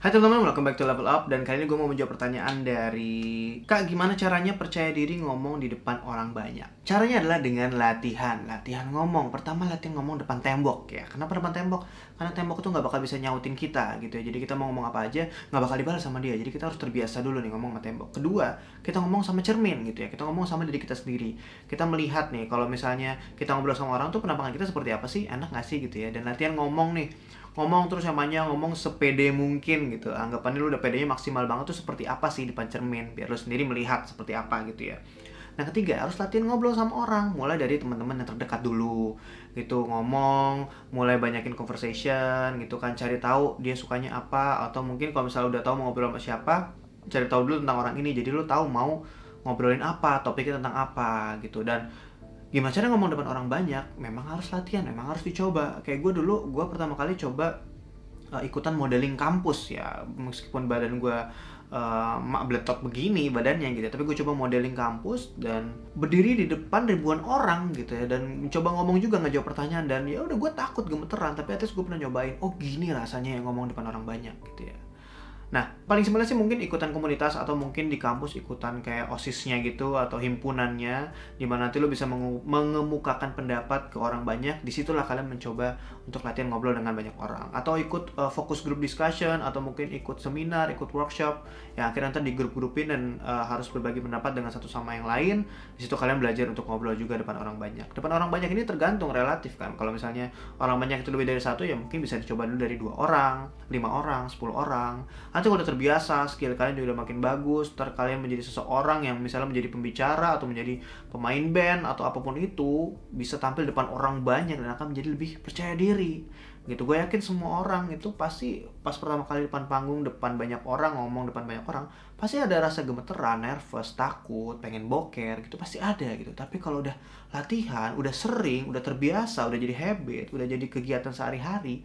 Hai teman-teman, welcome back to Level Up Dan kali ini gue mau menjawab pertanyaan dari Kak, gimana caranya percaya diri ngomong di depan orang banyak? Caranya adalah dengan latihan Latihan ngomong Pertama latihan ngomong depan tembok ya Kenapa depan tembok? Karena tembok itu nggak bakal bisa nyautin kita gitu ya Jadi kita mau ngomong apa aja nggak bakal dibalas sama dia Jadi kita harus terbiasa dulu nih ngomong sama tembok Kedua, kita ngomong sama cermin gitu ya Kita ngomong sama diri kita sendiri Kita melihat nih, kalau misalnya kita ngobrol sama orang tuh penampakan kita seperti apa sih? Enak nggak sih gitu ya Dan latihan ngomong nih ngomong terus yang namanya ngomong sepede mungkin gitu anggapannya lu udah pedenya maksimal banget tuh seperti apa sih di depan cermin biar lu sendiri melihat seperti apa gitu ya Nah ketiga harus latihan ngobrol sama orang Mulai dari teman-teman yang terdekat dulu gitu ngomong mulai banyakin conversation gitu kan cari tahu dia sukanya apa atau mungkin kalau misalnya udah tahu mau ngobrol sama siapa cari tahu dulu tentang orang ini jadi lu tahu mau ngobrolin apa topiknya tentang apa gitu dan gimana cara ngomong depan orang banyak memang harus latihan memang harus dicoba kayak gue dulu gue pertama kali coba uh, ikutan modeling kampus ya meskipun badan gue uh, mak bletot begini badannya gitu ya. tapi gue coba modeling kampus dan berdiri di depan ribuan orang gitu ya dan coba ngomong juga nggak jawab pertanyaan dan ya udah gue takut gemeteran tapi atas gue pernah nyobain oh gini rasanya yang ngomong depan orang banyak gitu ya Nah, paling simpelnya sih mungkin ikutan komunitas atau mungkin di kampus ikutan kayak OSISnya gitu atau himpunannya di mana nanti lo bisa mengemukakan pendapat ke orang banyak. Disitulah kalian mencoba untuk latihan ngobrol dengan banyak orang atau ikut uh, fokus group discussion atau mungkin ikut seminar, ikut workshop yang akhirnya nanti di grup-grupin dan uh, harus berbagi pendapat dengan satu sama yang lain. disitu kalian belajar untuk ngobrol juga depan orang banyak. Depan orang banyak ini tergantung relatif kan. Kalau misalnya orang banyak itu lebih dari satu ya mungkin bisa dicoba dulu dari dua orang, lima orang, sepuluh orang nanti kalau udah terbiasa skill kalian juga udah makin bagus ntar kalian menjadi seseorang yang misalnya menjadi pembicara atau menjadi pemain band atau apapun itu bisa tampil depan orang banyak dan akan menjadi lebih percaya diri gitu gue yakin semua orang itu pasti pas pertama kali depan panggung depan banyak orang ngomong depan banyak orang pasti ada rasa gemeteran nervous takut pengen boker gitu pasti ada gitu tapi kalau udah latihan udah sering udah terbiasa udah jadi habit udah jadi kegiatan sehari-hari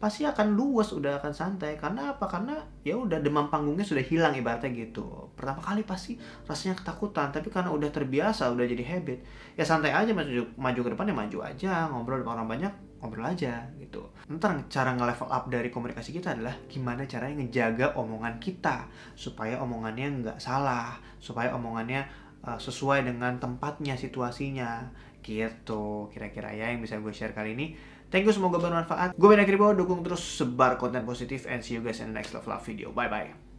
pasti akan luas udah akan santai karena apa karena ya udah demam panggungnya sudah hilang ibaratnya gitu pertama kali pasti rasanya ketakutan tapi karena udah terbiasa udah jadi habit ya santai aja maju maju ke depannya maju aja ngobrol dengan orang banyak ngobrol aja gitu ntar cara nge-level up dari komunikasi kita adalah gimana caranya ngejaga omongan kita supaya omongannya nggak salah supaya omongannya uh, sesuai dengan tempatnya situasinya gitu kira-kira ya yang bisa gue share kali ini Thank you, semoga bermanfaat. Gue Ben Akribo, dukung terus sebar konten positif and see you guys in the next Love Love video. Bye-bye.